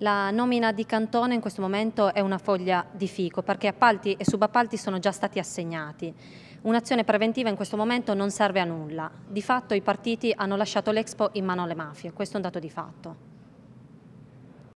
La nomina di Cantone in questo momento è una foglia di fico perché appalti e subappalti sono già stati assegnati. Un'azione preventiva in questo momento non serve a nulla. Di fatto i partiti hanno lasciato l'Expo in mano alle mafie, questo è un dato di fatto.